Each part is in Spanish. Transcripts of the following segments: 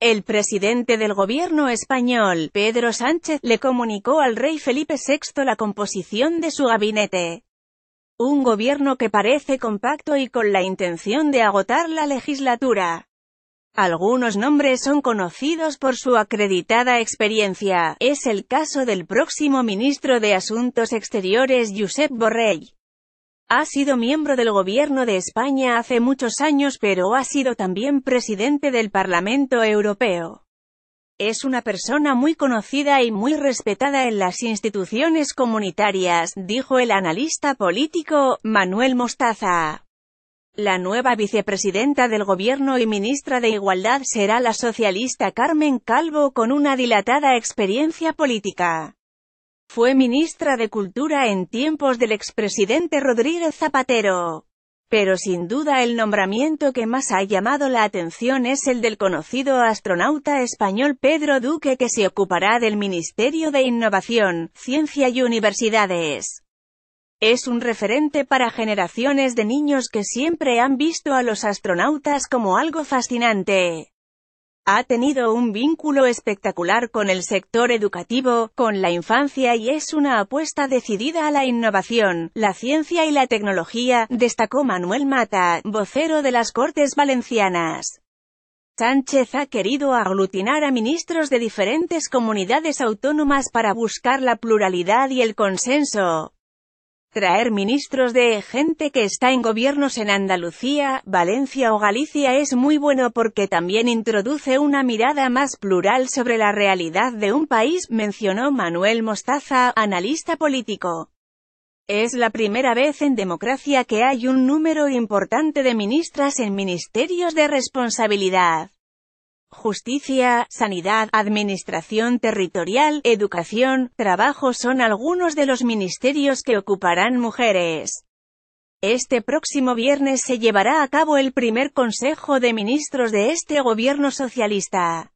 El presidente del gobierno español, Pedro Sánchez, le comunicó al rey Felipe VI la composición de su gabinete. Un gobierno que parece compacto y con la intención de agotar la legislatura. Algunos nombres son conocidos por su acreditada experiencia, es el caso del próximo ministro de Asuntos Exteriores Josep Borrell. Ha sido miembro del Gobierno de España hace muchos años pero ha sido también presidente del Parlamento Europeo. Es una persona muy conocida y muy respetada en las instituciones comunitarias, dijo el analista político, Manuel Mostaza. La nueva vicepresidenta del Gobierno y ministra de Igualdad será la socialista Carmen Calvo con una dilatada experiencia política. Fue ministra de Cultura en tiempos del expresidente Rodríguez Zapatero. Pero sin duda el nombramiento que más ha llamado la atención es el del conocido astronauta español Pedro Duque que se ocupará del Ministerio de Innovación, Ciencia y Universidades. Es un referente para generaciones de niños que siempre han visto a los astronautas como algo fascinante. Ha tenido un vínculo espectacular con el sector educativo, con la infancia y es una apuesta decidida a la innovación, la ciencia y la tecnología, destacó Manuel Mata, vocero de las Cortes Valencianas. Sánchez ha querido aglutinar a ministros de diferentes comunidades autónomas para buscar la pluralidad y el consenso, Traer ministros de gente que está en gobiernos en Andalucía, Valencia o Galicia es muy bueno porque también introduce una mirada más plural sobre la realidad de un país, mencionó Manuel Mostaza, analista político. Es la primera vez en democracia que hay un número importante de ministras en ministerios de responsabilidad. Justicia, sanidad, administración territorial, educación, trabajo son algunos de los ministerios que ocuparán mujeres. Este próximo viernes se llevará a cabo el primer Consejo de Ministros de este gobierno socialista.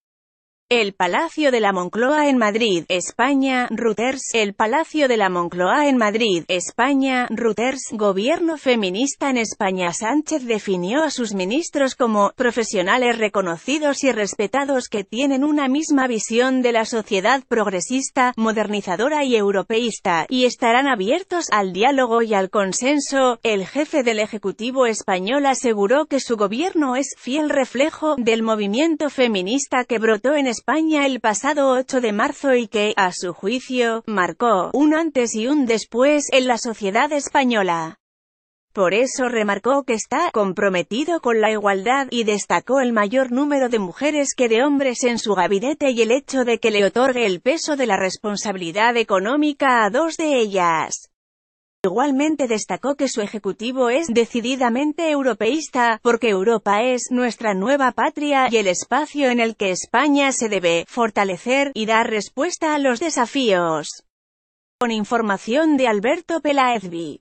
El Palacio de la Moncloa en Madrid, España, Reuters. El Palacio de la Moncloa en Madrid, España, Reuters. Gobierno feminista en España Sánchez definió a sus ministros como profesionales reconocidos y respetados que tienen una misma visión de la sociedad progresista, modernizadora y europeísta, y estarán abiertos al diálogo y al consenso. El jefe del Ejecutivo español aseguró que su gobierno es fiel reflejo del movimiento feminista que brotó en España España el pasado 8 de marzo y que, a su juicio, marcó un antes y un después en la sociedad española. Por eso remarcó que está comprometido con la igualdad y destacó el mayor número de mujeres que de hombres en su gabinete y el hecho de que le otorgue el peso de la responsabilidad económica a dos de ellas. Igualmente destacó que su ejecutivo es decididamente europeísta, porque Europa es nuestra nueva patria y el espacio en el que España se debe fortalecer y dar respuesta a los desafíos. Con información de Alberto Pelaezvi.